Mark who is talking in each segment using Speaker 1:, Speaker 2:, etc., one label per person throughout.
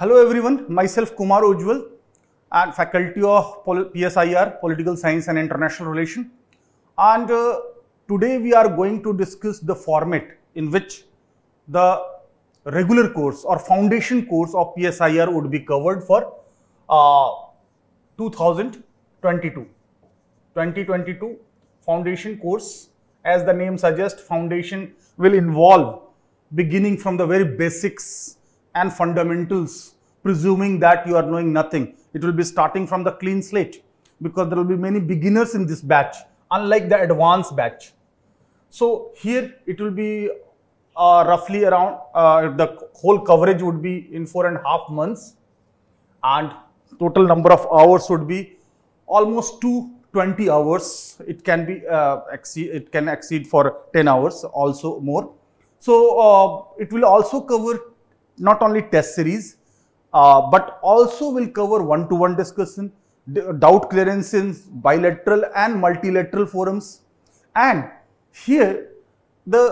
Speaker 1: Hello everyone, myself Kumar Ojwal, and faculty of PSIR, Political Science and International Relation. And uh, today we are going to discuss the format in which the regular course or foundation course of PSIR would be covered for uh, 2022. 2022 foundation course, as the name suggests, foundation will involve beginning from the very basics and fundamentals presuming that you are knowing nothing. It will be starting from the clean slate because there will be many beginners in this batch, unlike the advanced batch. So here it will be uh, roughly around, uh, the whole coverage would be in four and a half months and total number of hours would be almost 220 hours. It can be, uh, exceed, it can exceed for 10 hours also more. So uh, it will also cover not only test series, uh, but also will cover one-to-one -one discussion, doubt clearance in bilateral and multilateral forums. And here, the,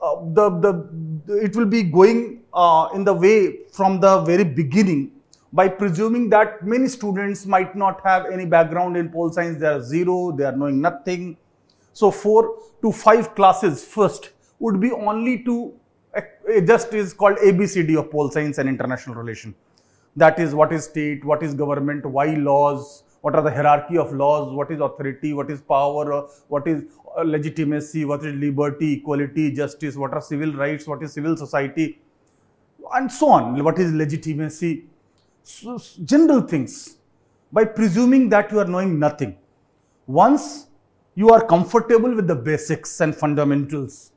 Speaker 1: uh, the, the, it will be going uh, in the way from the very beginning by presuming that many students might not have any background in pol science, they are zero, they are knowing nothing. So, 4 to 5 classes first would be only to eh, eh, just is called ABCD of pol science and international relation that is what is state, what is government, why laws, what are the hierarchy of laws, what is authority, what is power, what is uh, legitimacy, what is liberty, equality, justice, what are civil rights, what is civil society, and so on, what is legitimacy, so, general things, by presuming that you are knowing nothing. Once you are comfortable with the basics and fundamentals,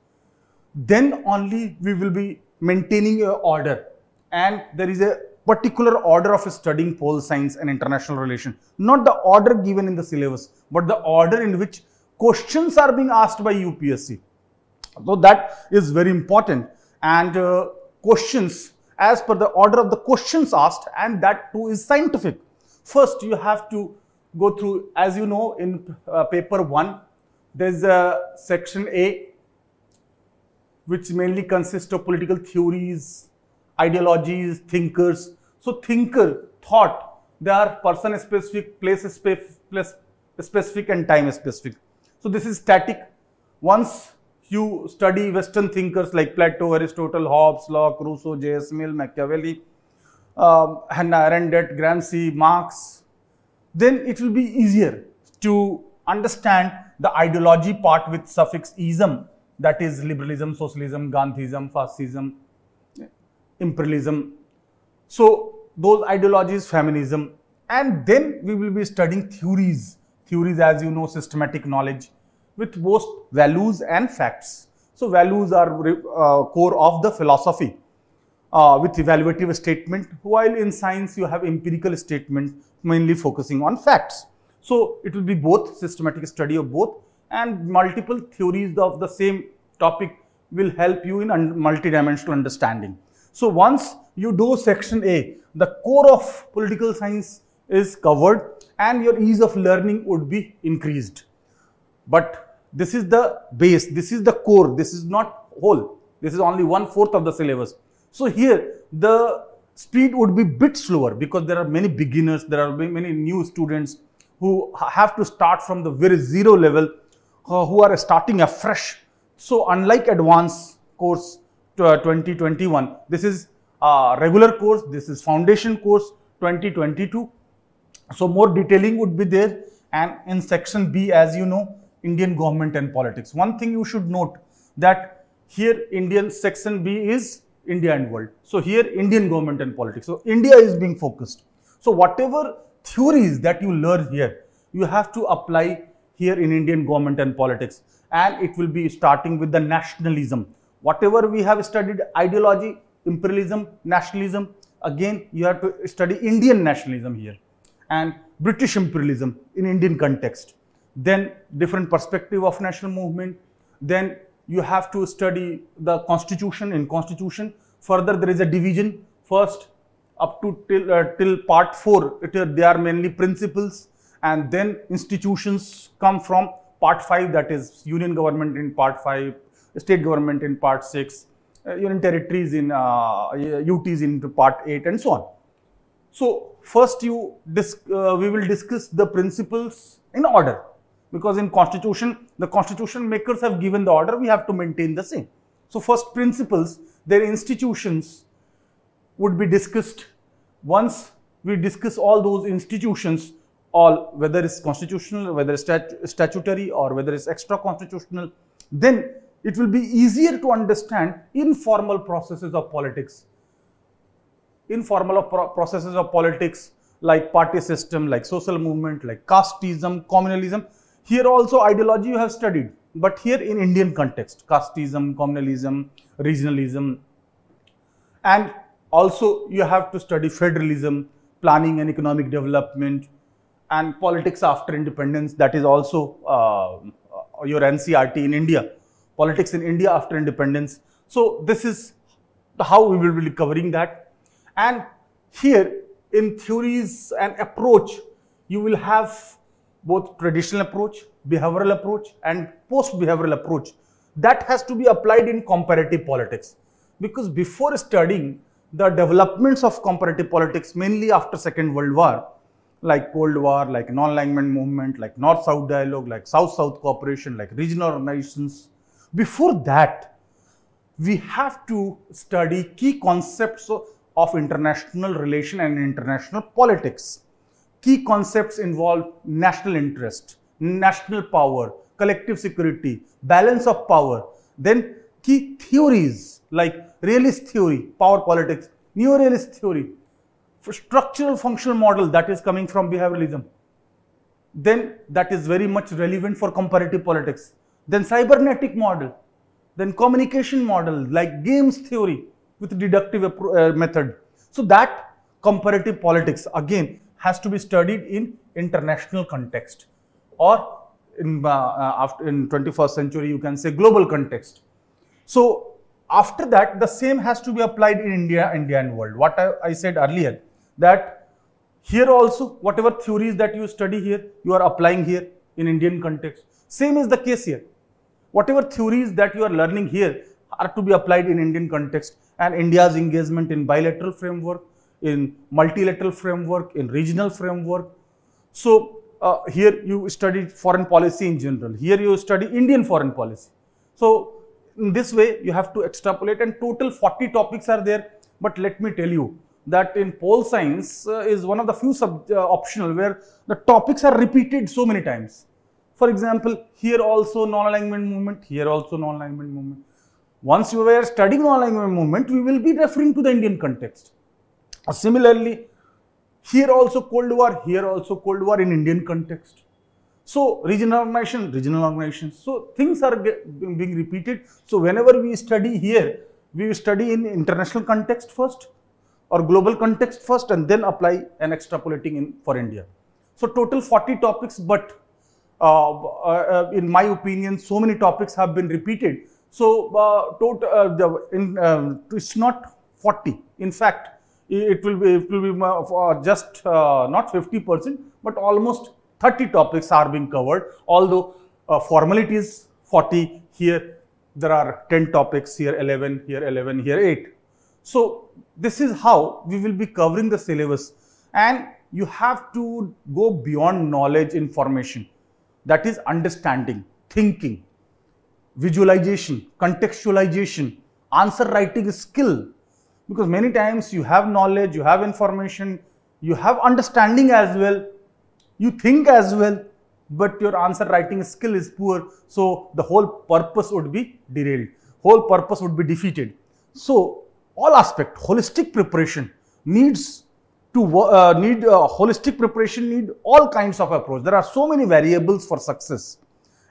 Speaker 1: then only we will be maintaining your order and there is a particular order of studying pole science and international relation. Not the order given in the syllabus, but the order in which questions are being asked by UPSC. So that is very important. And uh, questions as per the order of the questions asked and that too is scientific. First, you have to go through, as you know, in uh, paper 1, there is a section A which mainly consists of political theories, ideologies, thinkers. So thinker, thought, they are person specific, place specific and time specific. So this is static. Once you study Western thinkers like Plato, Aristotle, Hobbes, Locke, Rousseau, J.S. Mill, Machiavelli, um, Hannah Arendt, Gramsci, Marx, then it will be easier to understand the ideology part with suffix ism that is liberalism, socialism, Gandhism, fascism, imperialism. So those ideologies, feminism, and then we will be studying theories. Theories, as you know, systematic knowledge with both values and facts. So values are uh, core of the philosophy uh, with evaluative statement, while in science you have empirical statement mainly focusing on facts. So it will be both systematic study of both and multiple theories of the same topic will help you in un multidimensional understanding. So once you do section A, the core of political science is covered and your ease of learning would be increased. But this is the base, this is the core, this is not whole. This is only one fourth of the syllabus. So here the speed would be bit slower because there are many beginners, there are many new students who have to start from the very zero level, uh, who are starting afresh. So unlike advanced course, 2021. This is regular course, this is foundation course 2022. So more detailing would be there and in section B as you know Indian government and politics. One thing you should note that here Indian section B is India and world. So here Indian government and politics. So India is being focused. So whatever theories that you learn here, you have to apply here in Indian government and politics and it will be starting with the nationalism whatever we have studied ideology, imperialism, nationalism, again you have to study Indian nationalism here and British imperialism in Indian context. Then different perspective of national movement. Then you have to study the constitution in constitution. Further there is a division first up to till, uh, till part 4 it, uh, they are mainly principles and then institutions come from part 5 that is union government in part 5 state government in part 6, uh, union territories in uh, UTs uh, into part 8 and so on. So, first you uh, we will discuss the principles in order because in constitution, the constitution makers have given the order, we have to maintain the same. So, first principles, their institutions would be discussed once we discuss all those institutions all whether it's constitutional, whether it's statutory or whether it's extra constitutional, then it will be easier to understand informal processes of politics. Informal pro processes of politics like party system, like social movement, like casteism, communalism. Here also ideology you have studied, but here in Indian context, casteism, communalism, regionalism, and also you have to study federalism, planning and economic development, and politics after independence that is also uh, your NCRT in India politics in India after independence. So this is how we will be covering that. And here in theories and approach, you will have both traditional approach, behavioral approach and post-behavioral approach. That has to be applied in comparative politics because before studying the developments of comparative politics, mainly after Second World War, like Cold War, like non-alignment movement, like North-South dialogue, like South-South cooperation, like regional organizations, before that, we have to study key concepts of international relation and international politics. Key concepts involve national interest, national power, collective security, balance of power. Then key theories like realist theory, power politics, neo-realist theory, structural functional model that is coming from behavioralism. Then that is very much relevant for comparative politics then cybernetic model, then communication model like games theory with deductive uh, method. So that comparative politics again has to be studied in international context or in, uh, uh after, in 21st century you can say global context. So after that the same has to be applied in India, India and world. What I, I said earlier that here also whatever theories that you study here you are applying here in Indian context. Same is the case here whatever theories that you are learning here are to be applied in Indian context and India's engagement in bilateral framework, in multilateral framework, in regional framework. So uh, here you study foreign policy in general. Here you study Indian foreign policy. So in this way you have to extrapolate and total 40 topics are there. But let me tell you that in pole science uh, is one of the few sub, uh, optional where the topics are repeated so many times. For example, here also non-alignment movement, here also non-alignment movement. Once you were studying non-alignment movement, we will be referring to the Indian context. Similarly, here also Cold War, here also Cold War in Indian context. So regional organization, regional organization. So things are being repeated. So whenever we study here, we study in international context first or global context first and then apply and extrapolating in for India. So total 40 topics, but uh, uh, uh, in my opinion, so many topics have been repeated. So the, in, um, it's not 40. In fact, it will be, it will be just not 50 percent, but almost 30 topics are being covered. Although formally it is 40 here, there are 10 topics here, 11 here, 11 here, 8. So this is how we will be covering the syllabus and you have to go beyond knowledge information that is understanding, thinking, visualization, contextualization, answer writing skill. Because many times you have knowledge, you have information, you have understanding as well, you think as well, but your answer writing skill is poor. So the whole purpose would be derailed, whole purpose would be defeated. So all aspect, holistic preparation needs to uh, need uh, holistic preparation, need all kinds of approach. There are so many variables for success.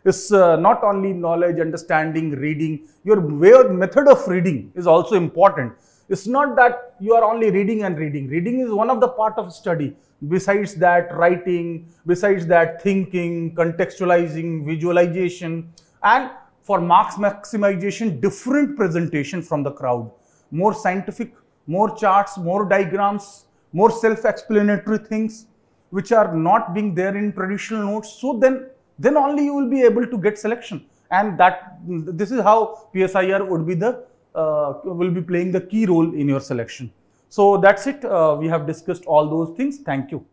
Speaker 1: It's uh, not only knowledge, understanding, reading. Your way, method of reading is also important. It's not that you are only reading and reading. Reading is one of the part of study. Besides that, writing, besides that, thinking, contextualizing, visualization, and for marks maximization, different presentation from the crowd. More scientific, more charts, more diagrams, more self-explanatory things which are not being there in traditional notes. So then, then only you will be able to get selection. And that this is how PSIR would be the uh, will be playing the key role in your selection. So that's it. Uh, we have discussed all those things. Thank you.